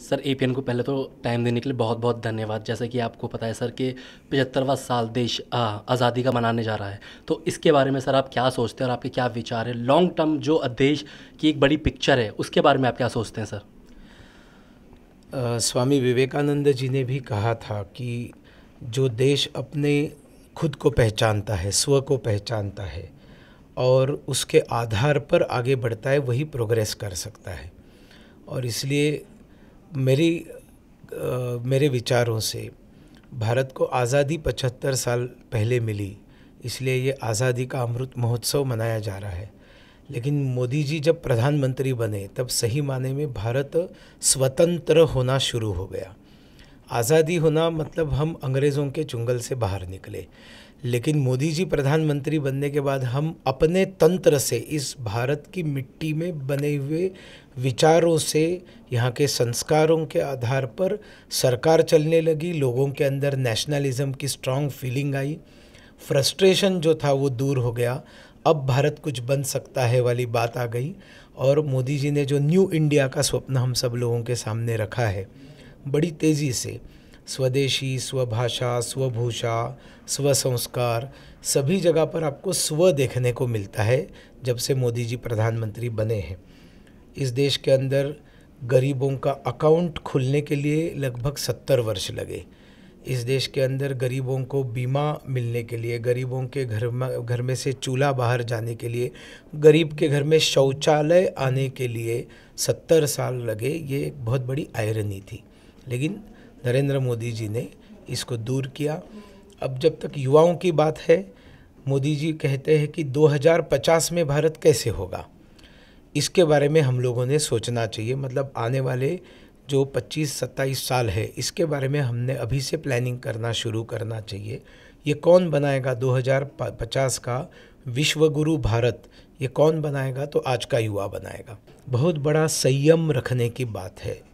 sir ए को पहले तो टाइम देने के लिए बहुत बहुत धन्यवाद जैसे कि आपको पता है सर कि पचहत्तरवा साल देश आज़ादी का मनाने जा रहा है तो इसके बारे में सर आप क्या सोचते हैं और आपके क्या विचार है लॉन्ग टर्म जो देश की एक बड़ी पिक्चर है उसके बारे में आप क्या सोचते हैं सर आ, स्वामी विवेकानंद जी ने भी कहा था कि जो देश अपने खुद को पहचानता है स्व को पहचानता है और उसके आधार पर आगे बढ़ता है वही प्रोग्रेस कर सकता है और इसलिए मेरी मेरे विचारों से भारत को आज़ादी पचहत्तर साल पहले मिली इसलिए ये आज़ादी का अमृत महोत्सव मनाया जा रहा है लेकिन मोदी जी जब प्रधानमंत्री बने तब सही माने में भारत स्वतंत्र होना शुरू हो गया आज़ादी होना मतलब हम अंग्रेज़ों के चुंगल से बाहर निकले लेकिन मोदी जी प्रधानमंत्री बनने के बाद हम अपने तंत्र से इस भारत की मिट्टी में बने हुए विचारों से यहाँ के संस्कारों के आधार पर सरकार चलने लगी लोगों के अंदर नेशनलिज्म की स्ट्रांग फीलिंग आई फ्रस्ट्रेशन जो था वो दूर हो गया अब भारत कुछ बन सकता है वाली बात आ गई और मोदी जी ने जो न्यू इंडिया का स्वप्न हम सब लोगों के सामने रखा है बड़ी तेज़ी से स्वदेशी स्वभाषा स्वभूषा स्वसंस्कार सभी जगह पर आपको स्व देखने को मिलता है जब से मोदी जी प्रधानमंत्री बने हैं इस देश के अंदर गरीबों का अकाउंट खुलने के लिए लगभग सत्तर वर्ष लगे इस देश के अंदर गरीबों को बीमा मिलने के लिए गरीबों के घर में घर में से चूल्हा बाहर जाने के लिए गरीब के घर में शौचालय आने के लिए सत्तर साल लगे ये एक बहुत बड़ी आयरनी थी लेकिन नरेंद्र मोदी जी ने इसको दूर किया अब जब तक युवाओं की बात है मोदी जी कहते हैं कि 2050 में भारत कैसे होगा इसके बारे में हम लोगों ने सोचना चाहिए मतलब आने वाले जो 25-27 साल है इसके बारे में हमने अभी से प्लानिंग करना शुरू करना चाहिए ये कौन बनाएगा 2050 का विश्वगुरु भारत ये कौन बनाएगा तो आज का युवा बनाएगा बहुत बड़ा संयम रखने की बात है